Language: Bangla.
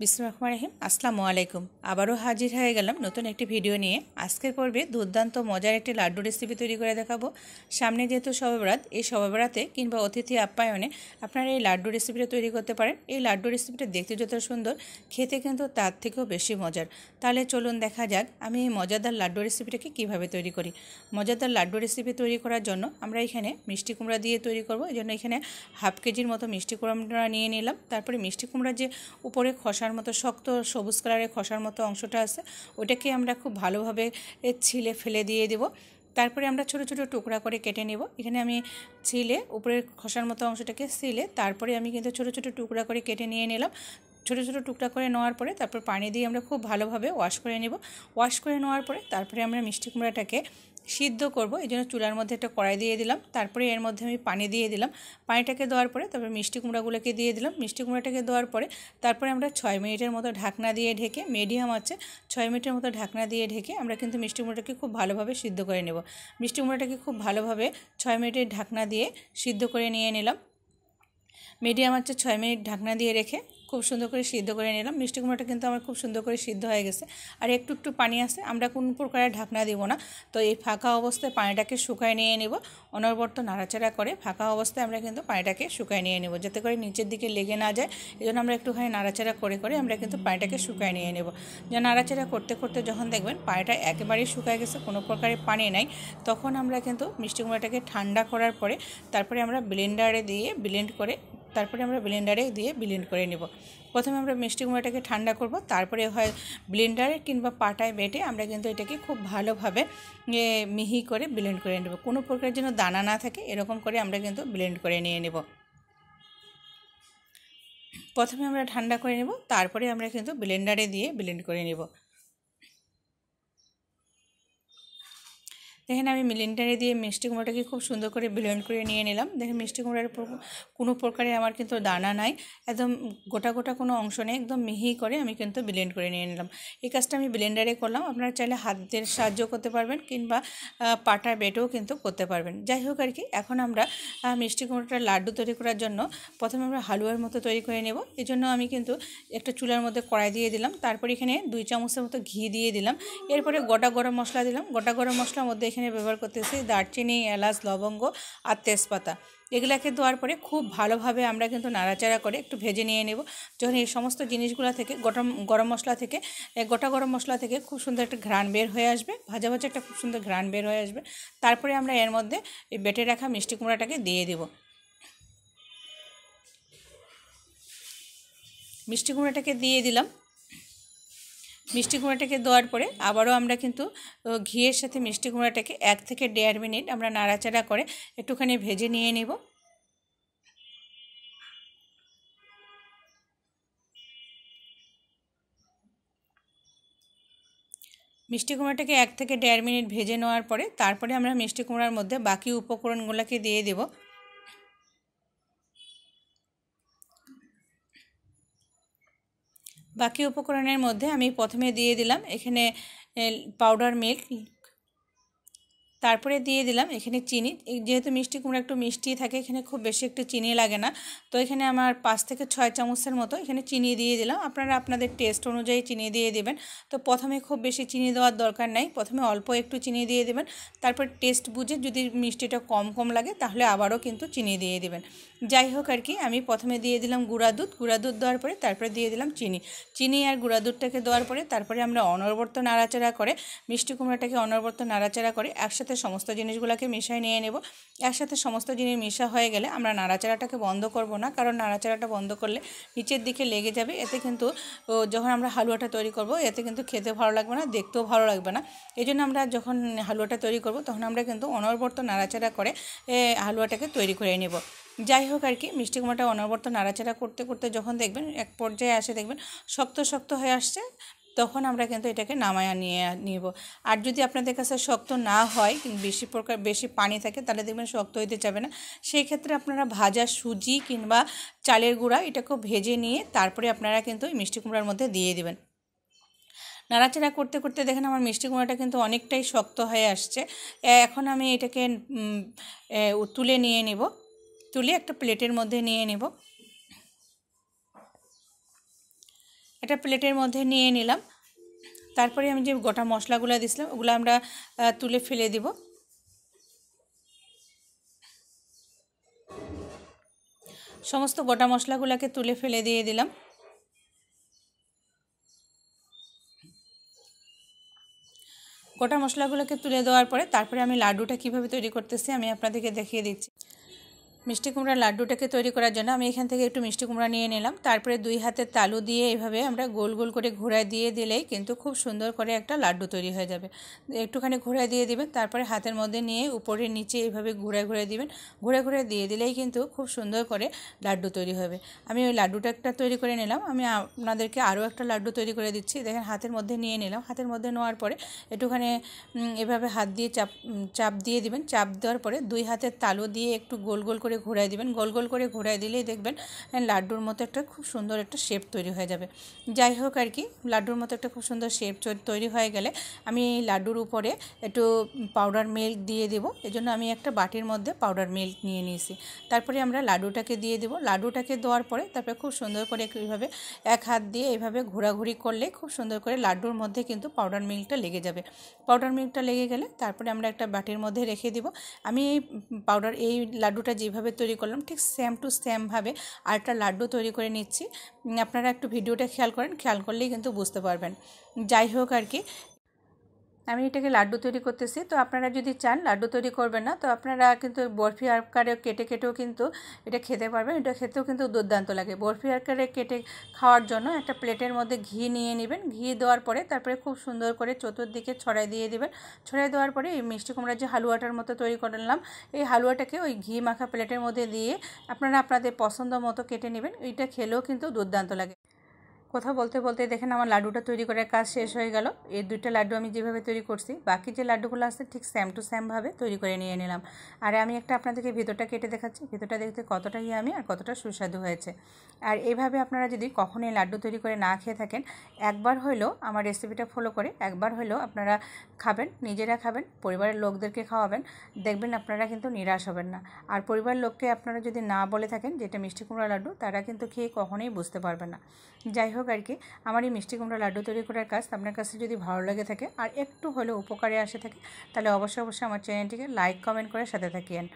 বিসমুর রহিম আসসালামু আলাইকুম আবারও হাজির হয়ে গেলাম নতুন একটি ভিডিও নিয়ে আজকের পর্বে দুর্দান্ত মজার একটি লাড্ডু রেসিপি তৈরি করে দেখাবো সামনে যেহেতু সবাবরাত এই সবাবরাতে কিংবা অতিথি আপ্যায়নে আপনারা এই লাড্ডু রেসিপিটা তৈরি করতে পারেন এই লাড্ডু রেসিপিটা দেখতে যত সুন্দর খেতে কিন্তু তার থেকেও বেশি মজার তাহলে চলুন দেখা যাক আমি এই মজাদার লাড্ডু রেসিপিটাকে কিভাবে তৈরি করি মজাদার লাড্ডু রেসিপি তৈরি করার জন্য আমরা এখানে মিষ্টি কুমড়া দিয়ে তৈরি করবো এই জন্য এখানে হাফ কেজির মতো মিষ্টি কুমড়া নিয়ে নিলাম তারপরে মিষ্টি কুমড়ার যে উপরে খসা খোসার মতো শক্ত সবুজ কালারের খোসার মতো অংশটা আছে ওটাকে আমরা খুব ভালোভাবে ছিলে ফেলে দিয়ে দেবো তারপরে আমরা ছোট ছোট টুকরা করে কেটে নেব এখানে আমি ছিলে উপরের খোসার মতো অংশটাকে ছিলে তারপরে আমি কিন্তু ছোট ছোট টুকরা করে কেটে নিয়ে নিলাম ছোট ছোট টুকরা করে নেওয়ার পরে তারপর পানি দিয়ে আমরা খুব ভালোভাবে ওয়াশ করে নেব ওয়াশ করে নেওয়ার পরে তারপরে আমরা মিষ্টি কুমড়াটাকে সিদ্ধ করব এই জন্য চুলার মধ্যে একটা কড়াই দিয়ে দিলাম তারপরে এর মধ্যে আমি পানি দিয়ে দিলাম পানিটাকে দেওয়ার পরে তারপরে মিষ্টি কুমড়াগুলোকে দিয়ে দিলাম মিষ্টি কুমড়াটাকে দেওয়ার পরে তারপরে আমরা ছয় মিনিটের মতো ঢাকনা দিয়ে ঢেকে মিডিয়াম আছে ছয় মিনিটের মতো ঢাকনা দিয়ে ঢেকে আমরা কিন্তু মিষ্টি কুমড়াটাকে খুব ভালোভাবে সিদ্ধ করে নেব মিষ্টি কুমড়াটাকে খুব ভালোভাবে ছয় মিনিটের ঢাকনা দিয়ে সিদ্ধ করে নিয়ে নিলাম মিডিয়াম আছে ছয় মিনিট ঢাকনা দিয়ে রেখে খুব সুন্দর করে সিদ্ধ করে নিলাম মিষ্টি কুমড়াটা কিন্তু আমার খুব সুন্দর করে সিদ্ধ হয়ে গেছে আর একটু একটু পানি আছে আমরা কোন প্রকারে ঢাকনা দিব না তো এই ফাঁকা অবস্থায় পানিটাকে শুকায় নিয়ে নেব অনবর্ত নাড়াচাড়া করে ফাঁকা অবস্থায় আমরা কিন্তু পানিটাকে শুকায় নিয়ে নেব যাতে করে নিচের দিকে লেগে না যায় এই জন্য আমরা একটুখানি নাড়াচাড়া করে করে আমরা কিন্তু পানিটাকে শুকায় নিয়ে নেব যে নাড়াচাড়া করতে করতে যখন দেখবেন পানিটা একেবারেই শুকায় গেছে কোনো প্রকারের পানি নাই তখন আমরা কিন্তু মিষ্টি কুমড়াটাকে ঠান্ডা করার পরে তারপরে আমরা ব্লেন্ডারে দিয়ে ব্লেন্ড করে তারপরে আমরা ব্লেন্ডারে দিয়ে ব্লেন্ড করে নেব প্রথমে আমরা মিষ্টি কুমড়াটাকে ঠান্ডা করব তারপরে হয় ব্লেন্ডারে কিংবা পাটায় বেটে আমরা কিন্তু এটাকে খুব ভালোভাবে মিহি করে ব্লেন্ড করে নেব কোনো প্রকারের যেন দানা না থাকে এরকম করে আমরা কিন্তু ব্লেন্ড করে নিয়ে নেব প্রথমে আমরা ঠান্ডা করে নেব তারপরে আমরা কিন্তু ব্লেন্ডারে দিয়ে ব্লেন্ড করে নেব দেখেন আমি মিলিনটারে দিয়ে মিষ্টি কুমড়োটাকে খুব সুন্দর করে ব্লেন্ড করে নিয়ে নিলাম দেখেন মিষ্টি কুমড়ার কোনো প্রকারে আমার কিন্তু দানা নাই একদম গোটা গোটা কোনো অংশ নেই একদম মিহি করে আমি কিন্তু ব্লেন্ড করে নিয়ে নিলাম এই কাজটা আমি ব্লেন্ডারে করলাম আপনারা চাইলে হাতের সাহায্য করতে পারবেন কিংবা পাটা বেটেও কিন্তু করতে পারবেন যাই হোক আর কি এখন আমরা মিষ্টি কুমড়োটার লাড্ডু তৈরি করার জন্য প্রথমে আমরা হালুয়ার মতো তৈরি করে নেব জন্য আমি কিন্তু একটা চুলার মধ্যে কড়াই দিয়ে দিলাম তারপর এখানে দুই চামচের মতো ঘি দিয়ে দিলাম এরপরে গোটা গরম মশলা দিলাম গোটা গরম মশলার মধ্যে এখানে ব্যবহার করতেছি দারচিনি এলাচ লবঙ্গ আর তেজপাতা এগুলাকে দেওয়ার পরে খুব ভালোভাবে আমরা কিন্তু নাড়াচাড়া করে একটু ভেজে নিয়ে নেব যখন এই সমস্ত জিনিসগুলো থেকে গোটা গরম মশলা থেকে গোটা গরম মশলা থেকে খুব সুন্দর একটা ঘ্রাণ বের হয়ে আসবে ভাজা ভাজা একটা খুব সুন্দর ঘ্রাণ বের হয়ে আসবে তারপরে আমরা এর মধ্যে এই বেটে রাখা মিষ্টি কুমড়াটাকে দিয়ে দেব মিষ্টি কুমড়াটাকে দিয়ে দিলাম মিষ্টি কুমড়াটাকে দেওয়ার পরে আবারও আমরা কিন্তু ঘিয়ের সাথে মিষ্টি কুমড়াটাকে এক থেকে দেড় মিনিট আমরা নাড়াচাড়া করে একটুখানি ভেজে নিয়ে নেব মিষ্টি কুমড়াটাকে এক থেকে দেড় মিনিট ভেজে নেওয়ার পরে তারপরে আমরা মিষ্টি কুমড়ার মধ্যে বাকি উপকরণগুলোকে দিয়ে দেবো বাকি উপকরণের মধ্যে আমি প্রথমে দিয়ে দিলাম এখানে পাউডার মিল্ক তারপরে দিয়ে দিলাম এখানে চিনি যেহেতু মিষ্টি কুমড়ো একটু মিষ্টি থাকে এখানে খুব বেশি একটু চিনি লাগে না তো এখানে আমার পাঁচ থেকে ছয় চামচের মতো এখানে চিনি দিয়ে দিলাম আপনারা আপনাদের টেস্ট অনুযায়ী চিনি দিয়ে দেবেন তো প্রথমে খুব বেশি চিনি দেওয়ার দরকার নাই প্রথমে অল্প একটু চিনি দিয়ে দেবেন তারপর টেস্ট বুঝে যদি মিষ্টিটা কম কম লাগে তাহলে আবারও কিন্তু চিনি দিয়ে দেবেন যাই হোক আর কি আমি প্রথমে দিয়ে দিলাম গুঁড়া দুধ গুঁড়া দুধ দেওয়ার পরে তারপরে দিয়ে দিলাম চিনি চিনি আর গুঁড়া দুধটাকে দেওয়ার পরে তারপরে আমরা অনবর্ত নাড়াচাড়া করে মিষ্টি কুমড়াটাকে অনবর্ত নাড়াচাড়া করে একসাথে একসাথে সমস্ত জিনিসগুলোকে মিশিয়ে নিয়ে নেব একসাথে সমস্ত জিনিস মিশা হয়ে গেলে আমরা নাড়াচাড়াটাকে বন্ধ করব না কারণ নাড়াচাড়াটা বন্ধ করলে নিচের দিকে লেগে যাবে এতে কিন্তু যখন আমরা হালুয়াটা তৈরি করব এতে কিন্তু খেতে ভালো লাগবে না দেখতেও ভালো লাগবে না এই জন্য আমরা যখন হালুয়াটা তৈরি করব তখন আমরা কিন্তু অনবর্ত নাড়াচাড়া করে হালুয়াটাকে তৈরি করে নেব যাই হোক আর কি মিষ্টি কুমাটা অনবর্ত নাড়াচাড়া করতে করতে যখন দেখবেন এক পর্যায়ে আসে দেখবেন শক্ত শক্ত হয়ে আসছে তখন আমরা কিন্তু এটাকে নামায়া নিয়ে নিব আর যদি আপনাদের কাছে শক্ত না হয় বেশি প্রকার বেশি পানি থাকে তাহলে দেখবেন শক্ত হইতে যাবে না সেই ক্ষেত্রে আপনারা ভাজা সুজি কিংবা চালের গুঁড়া এটাকে ভেজে নিয়ে তারপরে আপনারা কিন্তু ওই মিষ্টি কুমড়ার মধ্যে দিয়ে দেবেন নাড়াচাড়া করতে করতে দেখেন আমার মিষ্টি কুমড়াটা কিন্তু অনেকটাই শক্ত হয়ে আসছে এখন আমি এটাকে তুলে নিয়ে নিব তুলে একটা প্লেটের মধ্যে নিয়ে নেব একটা প্লেটের মধ্যে নিয়ে নিলাম তারপরে আমি যে গোটা মশলাগুলো দিছিলাম ওগুলো আমরা তুলে ফেলে দিব সমস্ত গোটা মশলাগুলোকে তুলে ফেলে দিয়ে দিলাম গোটা মশলাগুলোকে তুলে দেওয়ার পরে তারপরে আমি লাড্ডুটা কিভাবে তৈরি করতেছি আমি আপনাদেরকে দেখিয়ে দিচ্ছি মিষ্টি কুমড়ার লাড্ডুটাকে তৈরি করার জন্য আমি এখান থেকে একটু মিষ্টি কুমড়া নিয়ে নিলাম তারপরে দুই হাতে তালু দিয়ে এভাবে আমরা গোল গোল করে ঘোরা দিয়ে দিলেই কিন্তু খুব সুন্দর করে একটা লাড্ডু তৈরি হয়ে যাবে একটুখানি ঘোরা দিয়ে দিবেন তারপরে হাতের মধ্যে নিয়ে উপরে নিচে এভাবে ঘুরে ঘুরে দিবেন ঘুরে ঘুরে দিয়ে দিলেই কিন্তু খুব সুন্দর করে লাড্ডু তৈরি হবে আমি ওই লাড্ডুটা একটা তৈরি করে নিলাম আমি আপনাদেরকে আরও একটা লাড্ডু তৈরি করে দিচ্ছি দেখেন হাতের মধ্যে নিয়ে নিলাম হাতের মধ্যে নেওয়ার পরে একটুখানি এভাবে হাত দিয়ে চাপ চাপ দিয়ে দিবেন চাপ দেওয়ার পরে দুই হাতের তালু দিয়ে একটু গোল গোল করে করে ঘোরায় দিবেন গোল গোল করে ঘোরায় দিলেই দেখবেন লাড্ডুর মতো একটা খুব সুন্দর একটা শেপ তৈরি হয়ে যাবে যাই হোক আর কি লাড্ডুর মতো একটা খুব সুন্দর শেপ তৈরি হয়ে গেলে আমি লাড্ডুর উপরে একটু পাউডার মিল্ক দিয়ে দেবো জন্য আমি একটা বাটির মধ্যে পাউডার মিল্ক নিয়ে নিয়েছি তারপরে আমরা লাড্ডুটাকে দিয়ে দেবো লাড্ডুটাকে দেওয়ার পরে তারপরে খুব সুন্দর করে এইভাবে এক হাত দিয়ে এইভাবে ঘোরাঘুরি করলে খুব সুন্দর করে লাড্ডুর মধ্যে কিন্তু পাউডার মিল্কটা লেগে যাবে পাউডার মিল্কটা লেগে গেলে তারপরে আমরা একটা বাটির মধ্যে রেখে দিব আমি এই পাউডার এই লাড্ডুটা যেভাবে কীভাবে তৈরি করলাম ঠিক সেম টু সেমভাবে আরেকটা লাড্ডু তৈরি করে নিচ্ছি আপনারা একটু ভিডিওটা খেয়াল করেন খেয়াল করলেই কিন্তু বুঝতে পারবেন যাই হোক আর কি আমি এটাকে লাড্ডু তৈরি করতেছি তো আপনারা যদি চান লাড্ডু তৈরি করবেন না তো আপনারা কিন্তু বরফি আকারে কেটে কেটেও কিন্তু এটা খেতে পারবেন এটা খেতেও কিন্তু দুর্দান্ত লাগে বরফি আকারে কেটে খাওয়ার জন্য একটা প্লেটের মধ্যে ঘি নিয়ে নেবেন ঘি দেওয়ার পরে তারপরে খুব সুন্দর করে চতুর্দিকে ছড়াই দিয়ে দেবেন ছড়াই দেওয়ার পরে এই মিষ্টি কুমড়ার যে হালুয়াটার মতো তৈরি করলাম এই হালুয়াটাকে ওই ঘি মাখা প্লেটের মধ্যে দিয়ে আপনারা আপনাদের পছন্দ মতো কেটে নেবেন এইটা খেলেও কিন্তু দুর্দান্ত লাগে কথা বলতে বলতে দেখেন আমার লাড্ডুটা তৈরি করার কাজ শেষ হয়ে গেল এই দুইটা লাড্ডু আমি যেভাবে তৈরি করছি বাকি যে লাড্ডুগুলো আছে ঠিক স্যাম টু স্যামভাবে তৈরি করে নিয়ে নিলাম আর আমি একটা আপনাদেরকে ভেতরটা কেটে দেখাচ্ছি ভেতরটা দেখতে কতটা ইয়ামি আর কতটা সুস্বাদু হয়েছে আর এইভাবে আপনারা যদি কখনোই লাড্ডু তৈরি করে না খেয়ে থাকেন একবার হলেও আমার রেসিপিটা ফলো করে একবার হলেও আপনারা খাবেন নিজেরা খাবেন পরিবারের লোকদেরকে খাওয়াবেন দেখবেন আপনারা কিন্তু নিরাশ হবেন না আর পরিবারের লোককে আপনারা যদি না বলে থাকেন যেটা মিষ্টি কুমড়া লাড্ডু তারা কিন্তু খেয়ে কখনোই বুঝতে পারবেন না যাই হোক হোক আর কি আমার এই মিষ্টি কুমড়া লাড্ডু তৈরি করার কাজ আপনার কাছে যদি ভালো লাগে থাকে আর একটু হলেও উপকারে আসে থাকে তাহলে অবশ্যই অবশ্যই আমার চ্যানেলটিকে লাইক কমেন্ট করে সাথে থাকিয়েন